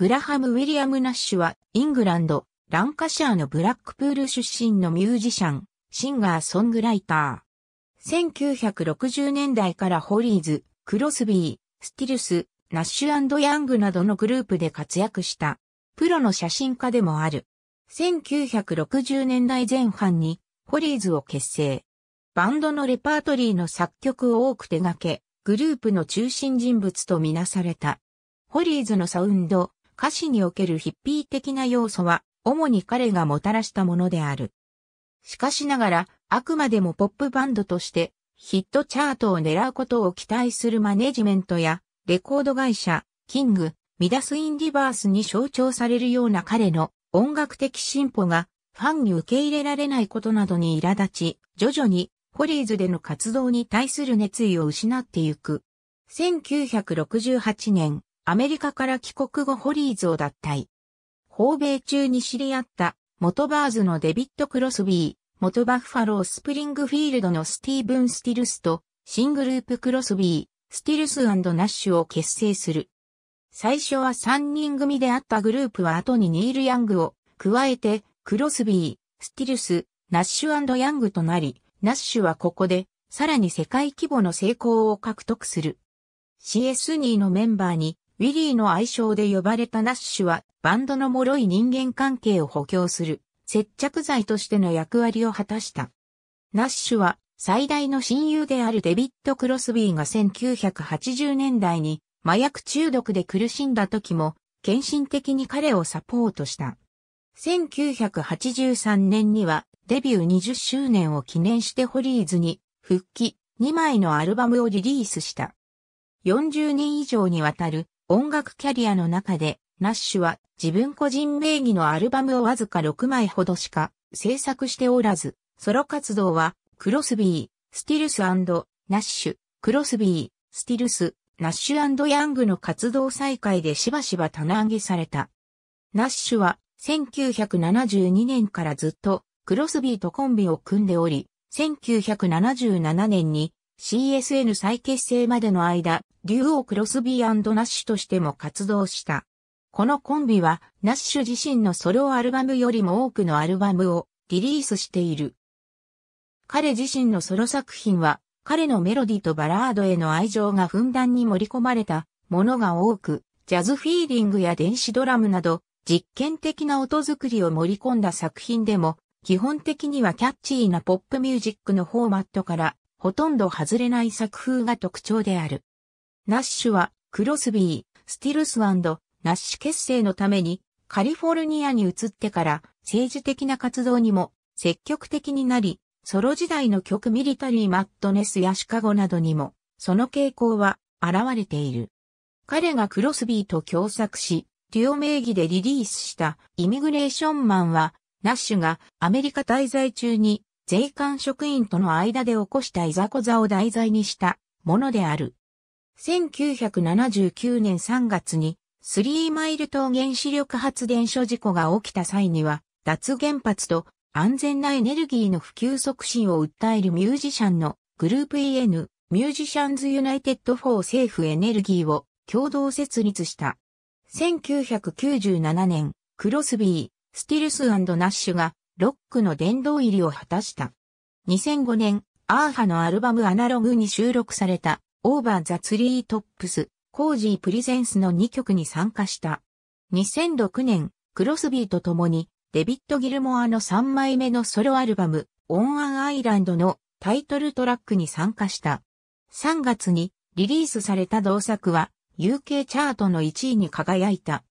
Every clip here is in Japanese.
グラハム・ウィリアム・ナッシュは、イングランド、ランカシャーのブラックプール出身のミュージシャン、シンガー・ソングライター。1960年代からホリーズ、クロスビー、スティルス、ナッシュヤングなどのグループで活躍した、プロの写真家でもある。1960年代前半に、ホリーズを結成。バンドのレパートリーの作曲を多く手掛け、グループの中心人物とみなされた。ホリーズのサウンド、歌詞におけるヒッピー的な要素は、主に彼がもたらしたものである。しかしながら、あくまでもポップバンドとして、ヒットチャートを狙うことを期待するマネジメントや、レコード会社、キング、ミダス・イン・ディバースに象徴されるような彼の音楽的進歩が、ファンに受け入れられないことなどに苛立ち、徐々に、ホリーズでの活動に対する熱意を失ってゆく。1968年、アメリカから帰国後ホリーズを脱退。訪米中に知り合った元バーズのデビット・クロスビー、元バッファロー・スプリングフィールドのスティーブン・スティルスと新グループクロスビー、スティルスナッシュを結成する。最初は3人組であったグループは後にニール・ヤングを加えて、クロスビー、スティルス、ナッシュヤングとなり、ナッシュはここで、さらに世界規模の成功を獲得する。CS2 のメンバーにウィリーの愛称で呼ばれたナッシュは、バンドの脆い人間関係を補強する、接着剤としての役割を果たした。ナッシュは、最大の親友であるデビッド・クロスビーが1980年代に麻薬中毒で苦しんだ時も、献身的に彼をサポートした。1983年にはデビュー20周年を記念してホリーズに復帰2枚のアルバムをリリースした。40年以上にわたる音楽キャリアの中で、ナッシュは自分個人名義のアルバムをわずか6枚ほどしか制作しておらず、ソロ活動は、クロスビー、スティルスナッシュ、クロスビー、スティルス、ナッシュヤングの活動再開でしばしば棚上げされた。ナッシュは1972年からずっとクロスビーとコンビを組んでおり、1977年に CSN 再結成までの間、ュオクロスビーナッシュとしても活動した。このコンビは、ナッシュ自身のソロアルバムよりも多くのアルバムをリリースしている。彼自身のソロ作品は、彼のメロディとバラードへの愛情がふんだんに盛り込まれたものが多く、ジャズフィーリングや電子ドラムなど、実験的な音作りを盛り込んだ作品でも、基本的にはキャッチーなポップミュージックのフォーマットからほとんど外れない作風が特徴である。ナッシュは、クロスビー、スティルスナッシュ結成のために、カリフォルニアに移ってから政治的な活動にも積極的になり、ソロ時代の曲ミリタリーマットネスやシカゴなどにも、その傾向は現れている。彼がクロスビーと共作し、デュオ名義でリリースしたイミグレーションマンは、ナッシュがアメリカ滞在中に税関職員との間で起こしたいざこざを題材にしたものである。1979年3月にスリーマイル島原子力発電所事故が起きた際には脱原発と安全なエネルギーの普及促進を訴えるミュージシャンのグループ EN ミュージシャンズユナイテッド・フォー・政府エネルギーを共同設立した。1997年、クロスビー、スティルスナッシュがロックの殿堂入りを果たした。2005年、アーハのアルバムアナログに収録された、オーバーザツリートップス、コージープリゼンスの2曲に参加した。2006年、クロスビーと共に、デビッド・ギルモアの3枚目のソロアルバム、オン・アン・アイランドのタイトルトラックに参加した。3月にリリースされた同作は、UK チャートの1位に輝いた。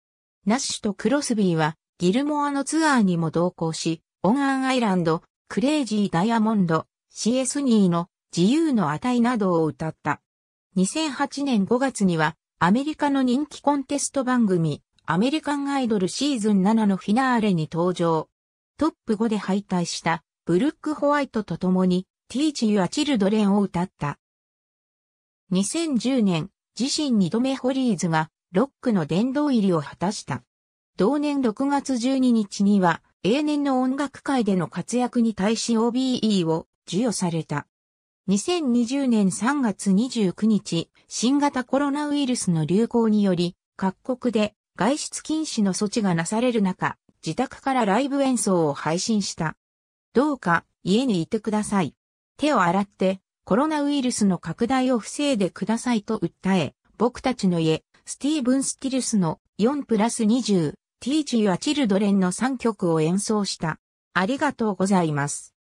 ナッシュとクロスビーは、ギルモアのツアーにも同行し、オンアンアイランド、クレイジーダイヤモンド、CS2 の自由の値などを歌った。2008年5月には、アメリカの人気コンテスト番組、アメリカンアイドルシーズン7のフィナーレに登場。トップ5で敗退した、ブルック・ホワイトと共に、Teach Your Children を歌った。2010年、自身2度目ホリーズが、ロックの殿堂入りを果たした。同年6月12日には、永年の音楽界での活躍に対し OBE を授与された。2020年3月29日、新型コロナウイルスの流行により、各国で外出禁止の措置がなされる中、自宅からライブ演奏を配信した。どうか家にいてください。手を洗ってコロナウイルスの拡大を防いでくださいと訴え、僕たちの家、スティーブン・スティルスの4プラス20 Teach Your Children の3曲を演奏した。ありがとうございます。